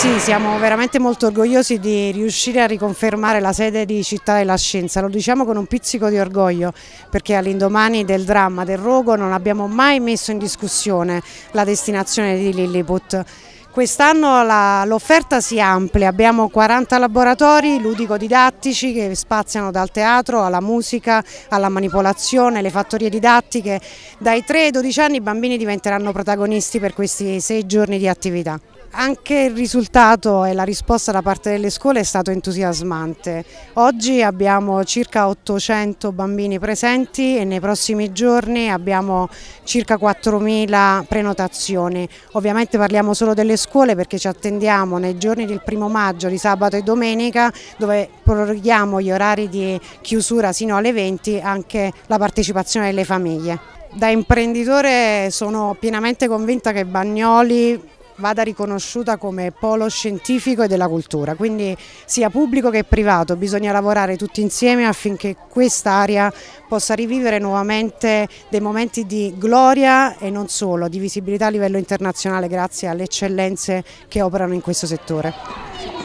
Sì, siamo veramente molto orgogliosi di riuscire a riconfermare la sede di Città della Scienza, lo diciamo con un pizzico di orgoglio perché all'indomani del dramma del rogo non abbiamo mai messo in discussione la destinazione di Lilliput. Quest'anno l'offerta si amplia, abbiamo 40 laboratori ludico-didattici che spaziano dal teatro alla musica, alla manipolazione, alle fattorie didattiche. Dai 3 ai 12 anni i bambini diventeranno protagonisti per questi sei giorni di attività. Anche il risultato e la risposta da parte delle scuole è stato entusiasmante. Oggi abbiamo circa 800 bambini presenti e nei prossimi giorni abbiamo circa 4.000 prenotazioni. Ovviamente parliamo solo delle scuole perché ci attendiamo nei giorni del primo maggio, di sabato e domenica, dove proroghiamo gli orari di chiusura sino alle 20 anche la partecipazione delle famiglie. Da imprenditore sono pienamente convinta che Bagnoli vada riconosciuta come polo scientifico e della cultura, quindi sia pubblico che privato bisogna lavorare tutti insieme affinché quest'area possa rivivere nuovamente dei momenti di gloria e non solo, di visibilità a livello internazionale grazie alle eccellenze che operano in questo settore.